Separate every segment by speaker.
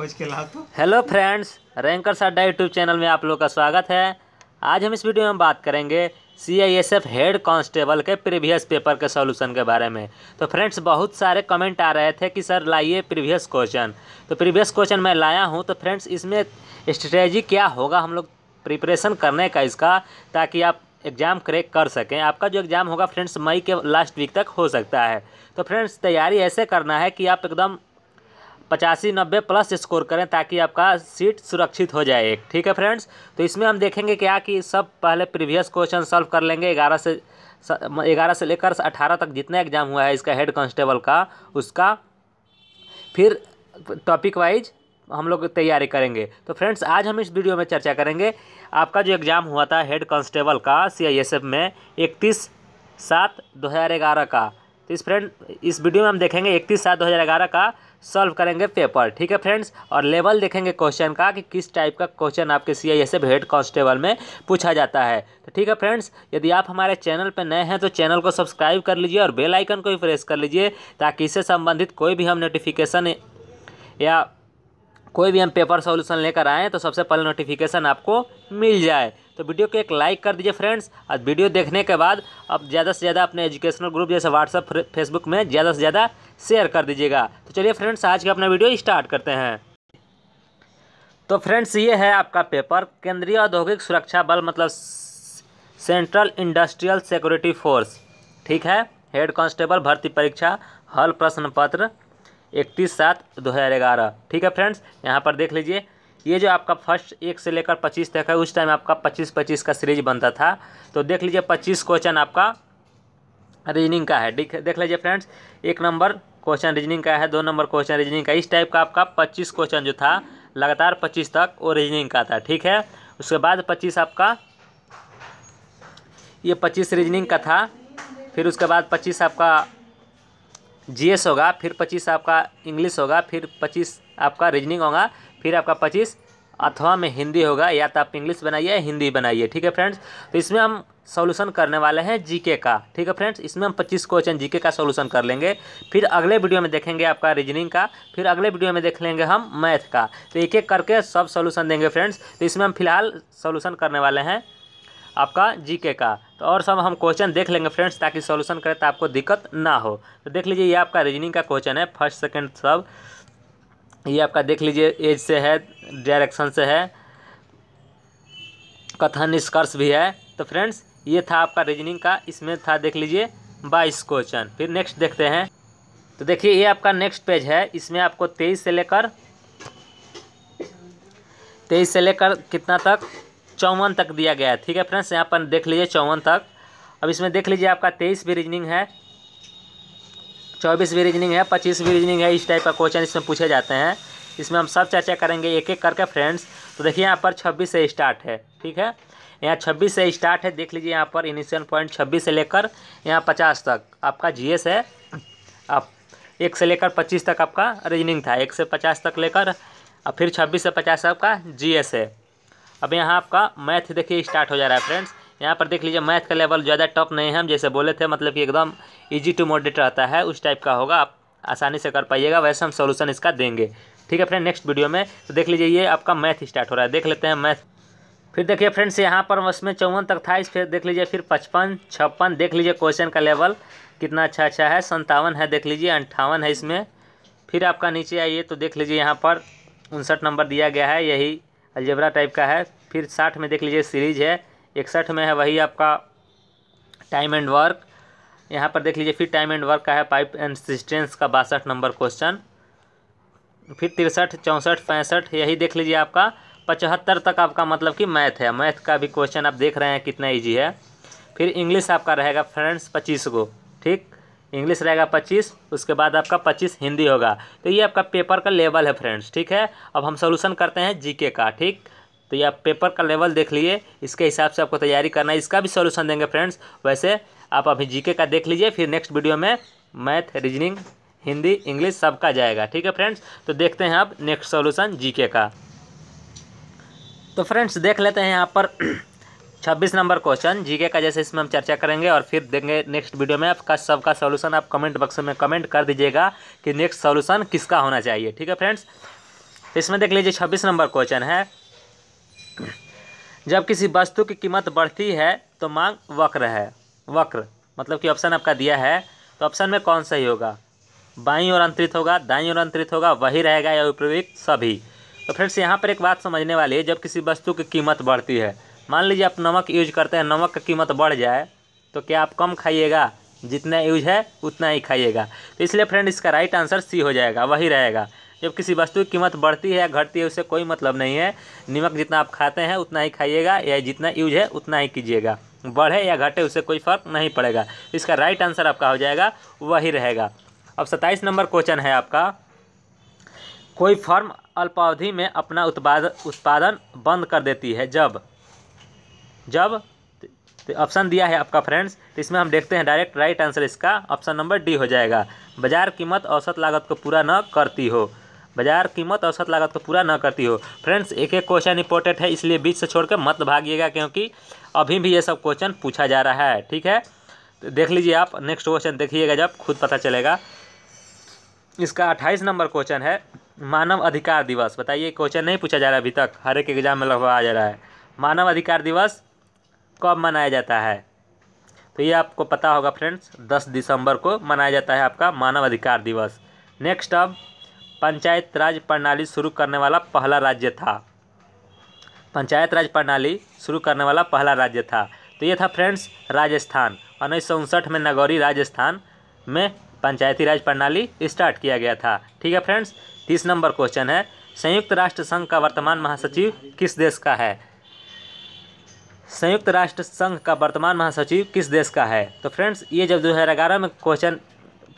Speaker 1: खोज के लाओ तो हेलो फ्रेंड्स रैंकर साडा यूट्यूब चैनल में आप लोग का स्वागत है आज हम इस वीडियो में बात करेंगे सीआईएसएफ हेड कांस्टेबल के प्रीवियस पेपर के सॉल्यूशन के बारे में तो फ्रेंड्स बहुत सारे कमेंट आ रहे थे कि सर लाइए प्रीवियस क्वेश्चन तो प्रीवियस क्वेश्चन मैं लाया हूँ तो फ्रेंड्स इसमें स्ट्रेटेजी क्या होगा हम लोग प्रिपरेशन करने का इसका ताकि आप एग्ज़ाम क्रैक कर सकें आपका जो एग्ज़ाम होगा फ्रेंड्स मई के लास्ट वीक तक हो सकता है तो फ्रेंड्स तैयारी ऐसे करना है कि आप एकदम पचासी नब्बे प्लस स्कोर करें ताकि आपका सीट सुरक्षित हो जाए एक ठीक है फ्रेंड्स तो इसमें हम देखेंगे क्या कि सब पहले प्रीवियस क्वेश्चन सॉल्व कर लेंगे ग्यारह से ग्यारह से लेकर अठारह तक जितना एग्जाम हुआ है इसका हेड कांस्टेबल का उसका फिर टॉपिक वाइज हम लोग तैयारी करेंगे तो फ्रेंड्स आज हम इस वीडियो में चर्चा करेंगे आपका जो एग्ज़ाम हुआ था हेड कांस्टेबल का सीआईएसएफ में इकतीस सात दो हज़ार ग्यारह का तो इस फ्रेंड इस वीडियो में हम देखेंगे इकतीस सात दो हज़ार ग्यारह का सॉल्व करेंगे पेपर ठीक है फ्रेंड्स और लेवल देखेंगे क्वेश्चन का कि किस टाइप का क्वेश्चन आपके C I S head constable में पूछा जाता है तो ठीक है फ्रेंड्स यदि आप हमारे चैनल पर नए हैं तो चैनल को सब्सक्राइब कर लीजिए और बेल आइकन को भी प्रेस कर लीजिए ताकि इससे संबंधित कोई भी हम नोटिफिकेशन या कोई भी हम पेपर सॉल्यूशन लेकर आएँ तो सबसे पहले नोटिफिकेशन आपको मिल जाए तो वीडियो को एक लाइक कर दीजिए फ्रेंड्स और वीडियो देखने के बाद अब ज़्यादा से ज़्यादा अपने एजुकेशनल ग्रुप जैसे व्हाट्सअप फेसबुक में ज़्यादा से ज़्यादा शेयर कर दीजिएगा तो चलिए फ्रेंड्स आज का अपना वीडियो स्टार्ट करते हैं तो फ्रेंड्स ये है आपका पेपर केंद्रीय औद्योगिक सुरक्षा बल मतलब सेंट्रल इंडस्ट्रियल सिक्योरिटी फोर्स ठीक है हेड कांस्टेबल भर्ती परीक्षा हल प्रश्न पत्र इकतीस सात दो हज़ार ग्यारह ठीक है फ्रेंड्स यहाँ पर देख लीजिए ये जो आपका फर्स्ट एक से लेकर पच्चीस तक है उस टाइम आपका पच्चीस पच्चीस का सीरीज बनता था तो देख लीजिए पच्चीस क्वेश्चन आपका रीजनिंग का है देख लीजिए फ्रेंड्स एक नंबर क्वेश्चन रीजनिंग का है दो नंबर क्वेश्चन रीजनिंग का इस टाइप का आपका पच्चीस क्वेश्चन जो था लगातार पच्चीस तक वो रीजनिंग का था ठीक है उसके बाद पच्चीस आपका ये पच्चीस रीजनिंग का था फिर उसके बाद पच्चीस आपका जीएस होगा फिर पच्चीस आपका इंग्लिश होगा फिर पच्चीस आपका रीजनिंग होगा फिर आपका पच्चीस अथवा में हिंदी होगा या तो आप इंग्लिश बनाइए हिंदी बनाइए ठीक है फ्रेंड्स तो इसमें हम सॉल्यूशन करने वाले हैं जीके का ठीक है फ्रेंड्स इसमें हम 25 क्वेश्चन जीके का सॉल्यूशन कर लेंगे फिर अगले वीडियो में देखेंगे आपका रीजनिंग का फिर अगले वीडियो में देख लेंगे हम मैथ का तो एक एक करके सब सोल्यूशन देंगे फ्रेंड्स तो इसमें हम फिलहाल सोल्यूशन करने वाले हैं आपका जीके का तो और सब हम क्वेश्चन देख लेंगे फ्रेंड्स ताकि सोल्यूशन करें तो आपको दिक्कत ना हो तो देख लीजिए ये आपका रीजनिंग का क्वेश्चन है फर्स्ट सेकेंड सब ये आपका देख लीजिए एज से है डायरेक्शन से है कथन निष्कर्ष भी है तो फ्रेंड्स ये था आपका रीजनिंग का इसमें था देख लीजिए बाईस क्वेश्चन फिर नेक्स्ट देखते हैं तो देखिए ये आपका नेक्स्ट पेज है इसमें आपको तेईस से लेकर तेईस से लेकर कितना तक चौवन तक दिया गया है ठीक है फ्रेंड्स यहाँ पर देख लीजिए चौवन तक अब इसमें देख लीजिए आपका तेईस भी रीजनिंग है चौबीस भी रीजनिंग है पच्चीस भी रीजनिंग है इस टाइप का क्वेश्चन इसमें पूछे जाते हैं इसमें हम सब चर्चा करेंगे एक एक करके फ्रेंड्स तो देखिए यहाँ पर छब्बीस से स्टार्ट है ठीक है यहाँ छब्बीस से स्टार्ट है देख लीजिए यहाँ पर इनिशियल पॉइंट छब्बीस से लेकर यहाँ पचास तक आपका जीएस है आप एक से लेकर पच्चीस तक आपका रीजनिंग था एक से पचास तक लेकर और फिर छब्बीस से पचास आपका जी है अब यहाँ आपका मैथ देखिए स्टार्ट हो जा रहा है फ्रेंड्स यहाँ पर देख लीजिए मैथ का लेवल ज़्यादा टफ नहीं है हम जैसे बोले थे मतलब कि एकदम ईजी टू मोडेट रहता है उस टाइप का होगा आप आसानी से कर पाइएगा वैसे हम सोल्यूशन इसका देंगे ठीक है फ्रेंड नेक्स्ट वीडियो में तो देख लीजिए ये आपका मैथ स्टार्ट हो रहा है देख लेते हैं मैथ फिर देखिए फ्रेंड्स यहाँ पर उसमें चौवन तक था इस फिर देख लीजिए फिर पचपन छप्पन देख लीजिए क्वेश्चन का लेवल कितना अच्छा अच्छा है संतावन है देख लीजिए अंठावन है इसमें फिर आपका नीचे आइए तो देख लीजिए यहाँ पर उनसठ नंबर दिया गया है यही अलजेबरा टाइप का है फिर साठ में देख लीजिए सीरीज है इकसठ में है वही आपका टाइम एंड वर्क यहाँ पर देख लीजिए फिर टाइम एंड वर्क का है पाइप एंड सिस्टेंस का बासठ नंबर क्वेश्चन फिर तिरसठ चौंसठ पैंसठ यही देख लीजिए आपका पचहत्तर तक आपका मतलब कि मैथ है मैथ का भी क्वेश्चन आप देख रहे हैं कितना ईजी है फिर इंग्लिश आपका रहेगा फ्रेंड्स पच्चीस को ठीक इंग्लिश रहेगा पच्चीस उसके बाद आपका पच्चीस हिंदी होगा तो ये आपका पेपर का लेवल है फ्रेंड्स ठीक है अब हम सोल्यूशन करते हैं जी का ठीक तो ये आप पेपर का लेवल देख लीजिए इसके हिसाब से आपको तैयारी करना है इसका भी सॉल्यूशन देंगे फ्रेंड्स वैसे आप अभी जीके का देख लीजिए फिर नेक्स्ट वीडियो में मैथ रीजनिंग हिंदी इंग्लिश सबका जाएगा ठीक है फ्रेंड्स तो देखते हैं आप नेक्स्ट सॉल्यूशन जीके का तो फ्रेंड्स देख लेते हैं यहाँ पर छब्बीस नंबर क्वेश्चन जीके का जैसे इसमें हम चर्चा करेंगे और फिर देंगे नेक्स्ट वीडियो में आपका सबका सॉल्यूशन आप कमेंट बॉक्स में कमेंट कर दीजिएगा कि नेक्स्ट सॉल्यूशन किसका होना चाहिए ठीक है फ्रेंड्स इसमें देख लीजिए छब्बीस नंबर क्वेश्चन है जब किसी वस्तु की कीमत बढ़ती है तो मांग वक्र है वक्र मतलब कि ऑप्शन आपका दिया है तो ऑप्शन में कौन सही होगा बाईं ओर अंतरित होगा दाईं ओर अंतरित होगा वही रहेगा या उपयुक्त सभी तो फ्रेंड्स यहाँ पर एक बात समझने वाली है जब किसी वस्तु की कीमत बढ़ती है मान लीजिए आप नमक यूज करते हैं नमक की कीमत बढ़ जाए तो क्या आप कम खाइएगा जितना यूज है उतना ही खाइएगा तो इसलिए फ्रेंड इसका राइट आंसर सी हो जाएगा वही रहेगा जब किसी वस्तु की कीमत बढ़ती है या घटती है उससे कोई मतलब नहीं है नमक जितना आप खाते हैं उतना ही खाइएगा या जितना यूज है उतना ही कीजिएगा बढ़े या घटे उससे कोई फर्क नहीं पड़ेगा इसका राइट आंसर आपका हो जाएगा वही रहेगा अब सत्ताईस नंबर क्वेश्चन है आपका कोई फर्म अल्पावधि में अपना उत्पाद उत्पादन बंद कर देती है जब जब ऑप्शन तो दिया है आपका फ्रेंड्स तो इसमें हम देखते हैं डायरेक्ट राइट आंसर इसका ऑप्शन नंबर डी हो जाएगा बाजार कीमत औसत लागत को पूरा न करती हो बाजार कीमत औसत लागत को पूरा न करती हो फ्रेंड्स एक एक क्वेश्चन इंपॉर्टेंट है इसलिए बीच से छोड़कर मत भागिएगा क्योंकि अभी भी ये सब क्वेश्चन पूछा जा रहा है ठीक है तो देख लीजिए आप नेक्स्ट क्वेश्चन देखिएगा जब खुद पता चलेगा इसका अट्ठाईस नंबर क्वेश्चन है मानव अधिकार दिवस बताइए क्वेश्चन नहीं पूछा जा रहा अभी तक हर एक एग्जाम में लगभग आ जा रहा है मानव अधिकार दिवस कब मनाया जाता है तो ये आपको पता होगा फ्रेंड्स 10 दिसंबर को मनाया जाता है आपका मानव अधिकार दिवस नेक्स्ट अब पंचायत राज प्रणाली शुरू करने वाला पहला राज्य था पंचायत राज प्रणाली शुरू करने वाला पहला राज्य था तो ये था फ्रेंड्स राजस्थान उन्नीस सौ उनसठ में नगौरी राजस्थान में पंचायती राज प्रणाली स्टार्ट किया गया था ठीक है फ्रेंड्स तीस नंबर क्वेश्चन है संयुक्त राष्ट्र संघ का वर्तमान महासचिव किस देश का है संयुक्त राष्ट्र संघ का वर्तमान महासचिव किस देश का है तो फ्रेंड्स ये जब दो हज़ार ग्यारह में क्वेश्चन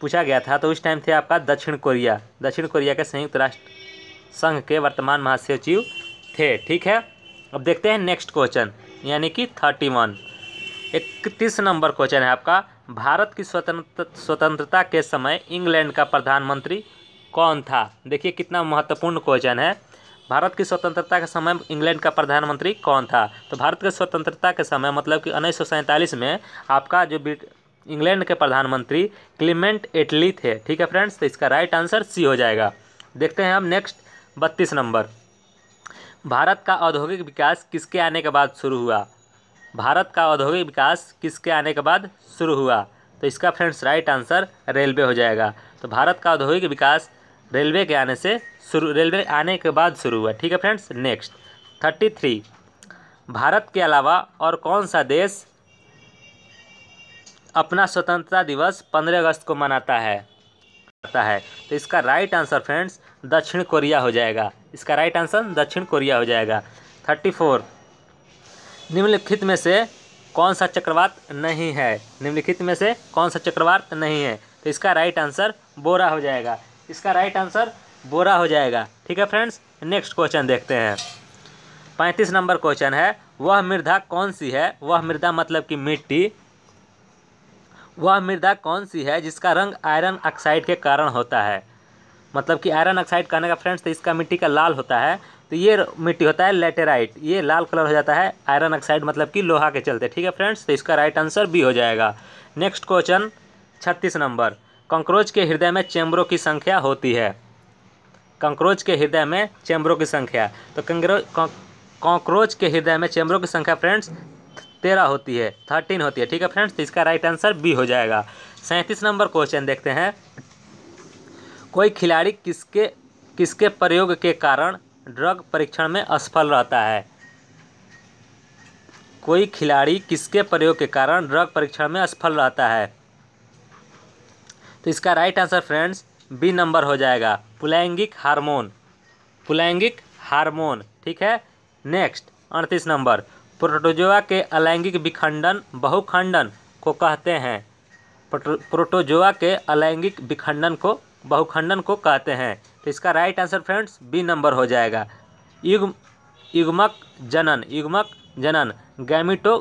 Speaker 1: पूछा गया था तो उस टाइम थे आपका दक्षिण कोरिया दक्षिण कोरिया के संयुक्त राष्ट्र संघ के वर्तमान महासचिव थे ठीक है अब देखते हैं नेक्स्ट क्वेश्चन यानी कि थर्टी वन इकतीस नंबर क्वेश्चन है आपका भारत की स्वतंत्र स्वतंत्रता के समय इंग्लैंड का प्रधानमंत्री कौन था देखिए कितना महत्वपूर्ण क्वेश्चन है भारत की स्वतंत्रता के समय इंग्लैंड का प्रधानमंत्री कौन था तो भारत के स्वतंत्रता के समय मतलब कि उन्नीस में आपका जो इंग्लैंड के प्रधानमंत्री क्लीमेंट एटली थे ठीक है फ्रेंड्स तो इसका राइट आंसर सी हो जाएगा देखते हैं हम नेक्स्ट बत्तीस नंबर भारत का औद्योगिक विकास किसके आने के बाद शुरू हुआ भारत का औद्योगिक विकास किसके आने के बाद शुरू हुआ तो इसका फ्रेंड्स राइट आंसर रेलवे हो जाएगा तो भारत का औद्योगिक विकास रेलवे के आने से शुरू रेलवे आने के बाद शुरू हुआ ठीक है friends next thirty three Bharat के अलावा और कौन सा देश अपना स्वतंत्रता दिवस 15 अगस्त को मनाता है करता है तो इसका राइट आंसर फ्रेंड्स दक्षिण कोरिया हो जाएगा इसका राइट आंसर दक्षिण कोरिया हो जाएगा थर्टी फोर निम्नलिखित में से कौन सा चक्रवात नहीं है निम्नलिखित में से कौन सा चक्रवात नहीं है तो इसका राइट आंसर बोरा हो जाएगा इसका राइट आंसर बोरा हो जाएगा ठीक है फ्रेंड्स नेक्स्ट क्वेश्चन देखते हैं पैंतीस नंबर क्वेश्चन है वह मृदा कौन सी है वह मृदा मतलब कि मिट्टी वह मृदा कौन सी है जिसका रंग आयरन ऑक्साइड के कारण होता है मतलब कि आयरन ऑक्साइड कहने का फ्रेंड्स तो इसका मिट्टी का लाल होता है तो ये मिट्टी होता है लेटेराइट ये लाल कलर हो जाता है आयरन ऑक्साइड मतलब कि लोहा के चलते ठीक है फ्रेंड्स तो इसका राइट आंसर बी हो जाएगा नेक्स्ट क्वेश्चन छत्तीस नंबर कंक्रोच के हृदय में चैम्बरों की संख्या होती है कंक्रोच के हृदय में चैम्बरों की संख्या तो कंक्रोच के हृदय में चैम्बरों की संख्या फ्रेंड्स तेरह होती है थर्टीन होती है ठीक है फ्रेंड्स तो इसका राइट आंसर बी हो जाएगा सैंतीस नंबर क्वेश्चन देखते हैं कोई खिलाड़ी किसके किसके प्रयोग के कारण ड्रग परीक्षण में असफल रहता है कोई खिलाड़ी किसके प्रयोग के कारण ड्रग परीक्षण में असफल रहता है तो इसका right answer friends B number हो जाएगा पुलैंगिक हार्मोन पुलैंगिक हार्मोन ठीक है नेक्स्ट अड़तीस नंबर प्रोटोजोआ के अलैंगिक विखंडन बहुखंडन को कहते हैं प्रोटोजोआ के अलैंगिक विखंडन को बहुखंडन को कहते हैं तो इसका right answer friends B number हो जाएगा युग युग्मक जनन युग्मक जनन गैमिटो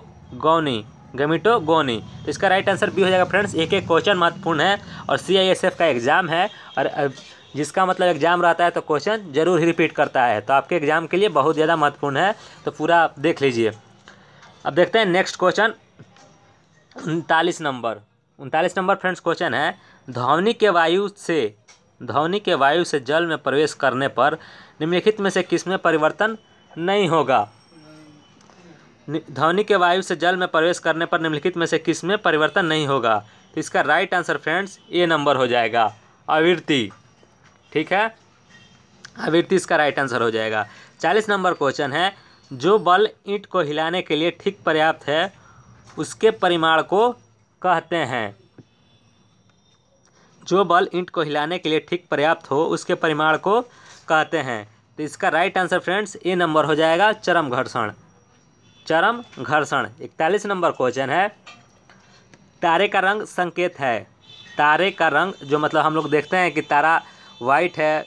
Speaker 1: गौनी गमिटो गोनी तो इसका राइट आंसर बी हो जाएगा फ्रेंड्स एक एक क्वेश्चन महत्वपूर्ण है और सी आई एस एफ का एग्ज़ाम है और जिसका मतलब एग्ज़ाम रहता है तो क्वेश्चन जरूर ही रिपीट करता है तो आपके एग्ज़ाम के लिए बहुत ज़्यादा महत्वपूर्ण है तो पूरा आप देख लीजिए अब देखते हैं नेक्स्ट क्वेश्चन उनतालीस नंबर उनतालीस नंबर फ्रेंड्स क्वेश्चन है ध्वनि के वायु से ध्वनि के वायु से जल में प्रवेश करने पर निम्नलिखित में से किस में परिवर्तन नहीं होगा ध्वनि के वायु से जल में प्रवेश करने पर निम्नलिखित में से किस में परिवर्तन नहीं होगा तो इसका right answer friends A number हो जाएगा आवृत्ति ठीक है आवृत्ति इसका राइट आंसर हो जाएगा चालीस नंबर क्वेश्चन है जो बल ईंट को हिलाने के लिए ठीक पर्याप्त है उसके परिमाण को कहते हैं जो बल ईंट को हिलाने के लिए ठीक पर्याप्त हो उसके परिमाण को कहते हैं तो इसका right answer friends A number हो जाएगा चरम घर्षण चरम घर्षण इकतालीस नंबर क्वेश्चन है तारे का रंग संकेत है तारे का रंग जो मतलब हम लोग देखते हैं कि तारा वाइट है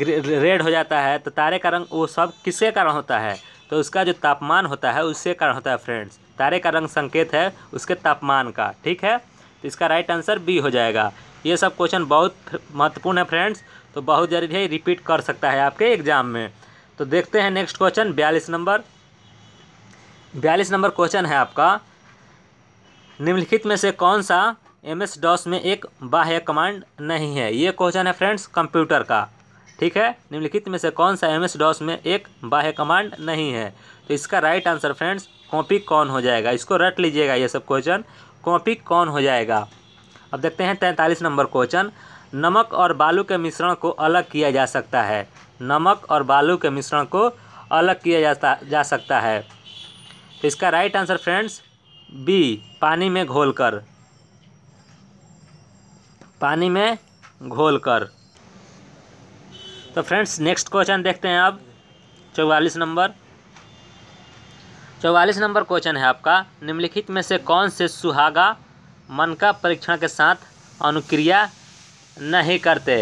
Speaker 1: रेड हो जाता है तो तारे का रंग वो सब किसके कारण होता है तो उसका जो तापमान होता है उसके कारण होता है फ्रेंड्स तारे का रंग संकेत है उसके तापमान का ठीक है तो इसका राइट आंसर बी हो जाएगा ये सब क्वेश्चन बहुत महत्वपूर्ण है फ्रेंड्स तो बहुत जरूरी है रिपीट कर सकता है आपके एग्जाम में तो देखते हैं नेक्स्ट क्वेश्चन बयालीस नंबर बयालीस नंबर क्वेश्चन है आपका निम्नलिखित में से कौन सा एम एस डॉस में एक बाह्य कमांड नहीं है ये क्वेश्चन है फ्रेंड्स कंप्यूटर का ठीक है निम्नलिखित में से कौन सा एम एस डॉस में एक बाह्य कमांड नहीं है तो इसका राइट आंसर फ्रेंड्स कॉपी कौन हो जाएगा इसको रट लीजिएगा ये सब क्वेश्चन कॉपी कौन हो जाएगा अब देखते हैं तैंतालीस नंबर क्वेश्चन नमक और बालू के मिश्रण को अलग किया जा सकता है नमक और बालू के मिश्रण को अलग किया जाता जा सकता है तो इसका राइट आंसर फ्रेंड्स बी पानी में घोलकर पानी में घोलकर तो फ्रेंड्स नेक्स्ट क्वेश्चन देखते हैं अब चौवालीस नंबर चौवालीस नंबर क्वेश्चन है आपका निम्नलिखित में से कौन से सुहागा मन का परीक्षण के साथ अनुक्रिया नहीं करते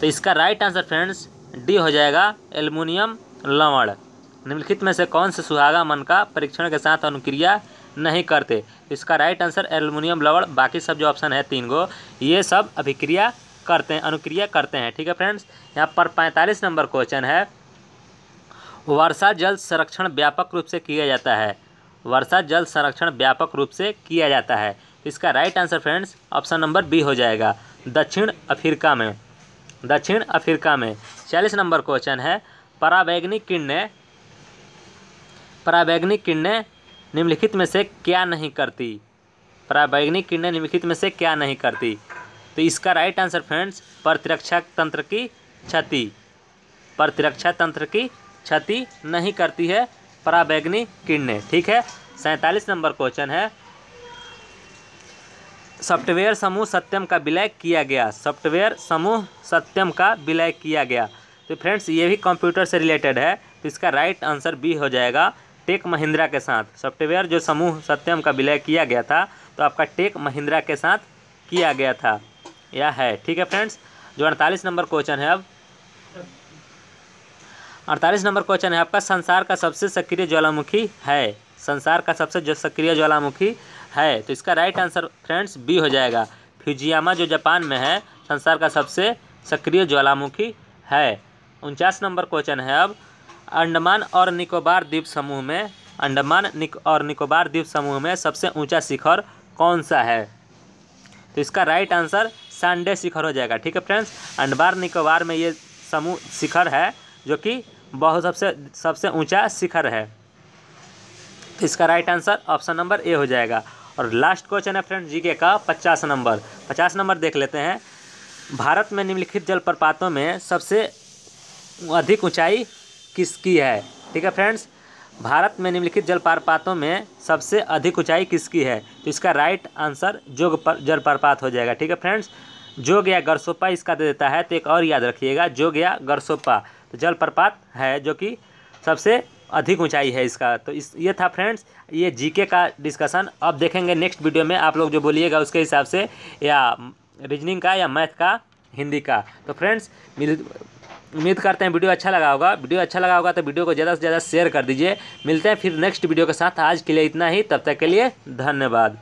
Speaker 1: तो इसका राइट आंसर फ्रेंड्स डी हो जाएगा एल्युमिनियम लवण निम्नलिखित में से कौन से सुहागा मन का परीक्षण के साथ अनुक्रिया नहीं करते इसका राइट आंसर एल्युमिनियम लवण बाकी सब जो ऑप्शन है तीन गो ये सब अभिक्रिया करते हैं अनुक्रिया करते हैं ठीक है फ्रेंड्स यहाँ पर पैंतालीस नंबर क्वेश्चन है वर्षा जल संरक्षण व्यापक रूप से किया जाता है वर्षा जल संरक्षण व्यापक रूप से किया जाता है इसका right answer friends option number B हो जाएगा दक्षिण अफ्रीका में दक्षिण अफ्रीका में चालीस नंबर क्वेश्चन है पराबैग्नि किरणें पराबैग्नि किरणें निम्नलिखित में से क्या नहीं करती पराबैग्नि किरणें निम्नलिखित में से क्या नहीं करती तो इसका राइट आंसर फ्रेंड्स प्रतिरक्षा तंत्र की क्षति प्रतिरक्षा तंत्र की क्षति नहीं करती है पराबैग्नी किरणें ठीक है सैंतालीस नंबर क्वेश्चन है सॉफ्टवेयर समूह सत्यम का विलय किया गया सॉफ्टवेयर समूह सत्यम का विलय किया गया तो फ्रेंड्स ये भी कंप्यूटर से रिलेटेड है तो इसका राइट आंसर बी हो जाएगा टेक महिंद्रा के साथ सॉफ्टवेयर जो समूह सत्यम का विलय किया गया था तो आपका टेक महिंद्रा के साथ किया गया था या है ठीक है फ्रेंड्स जो अड़तालीस नंबर क्वेश्चन है अब अड़तालीस नंबर क्वेश्चन है आपका संसार का सबसे सक्रिय ज्वालामुखी है संसार का सबसे जो सक्रिय ज्वालामुखी है तो इसका राइट आंसर फ्रेंड्स बी हो जाएगा फ्यूजियामा जो जापान में है संसार का सबसे सक्रिय ज्वालामुखी है उनचास नंबर क्वेश्चन है अब अंडमान और निकोबार द्वीप समूह में अंडमान निक और निकोबार द्वीप समूह में सबसे ऊंचा शिखर कौन सा है तो इसका राइट आंसर संडे शिखर हो जाएगा ठीक है फ्रेंड्स अंडबार निकोबार में ये समूह शिखर है जो कि बहुत सबसे सबसे ऊंचा शिखर है इसका right answer option number A हो जाएगा और लास्ट क्वेश्चन है फ्रेंड्स जीके का पचास नंबर पचास नंबर देख लेते हैं भारत में निम्नलिखित जलप्रपातों में सबसे अधिक ऊंचाई किसकी है ठीक है फ्रेंड्स भारत में निम्नलिखित जलप्रपातों में सबसे अधिक ऊंचाई किसकी है तो इसका राइट आंसर जोग पर जलप्रपात हो जाएगा ठीक है फ्रेंड्स जोग या गरसोपा इसका दे देता है तो एक और याद रखिएगा जोग या गरसोपा तो जलप्रपात है जो कि सबसे अधिक ऊंचाई है इसका तो इस ये था फ्रेंड्स ये जीके का डिस्कशन अब देखेंगे नेक्स्ट वीडियो में आप लोग जो बोलिएगा उसके हिसाब से या रीजनिंग का या मैथ का हिंदी का तो फ्रेंड्स मिल उम्मीद करते हैं वीडियो अच्छा लगा होगा वीडियो अच्छा लगा होगा तो वीडियो को ज़्यादा से ज़्यादा शेयर कर दीजिए मिलते हैं फिर नेक्स्ट वीडियो के साथ आज के लिए इतना ही तब तक के लिए धन्यवाद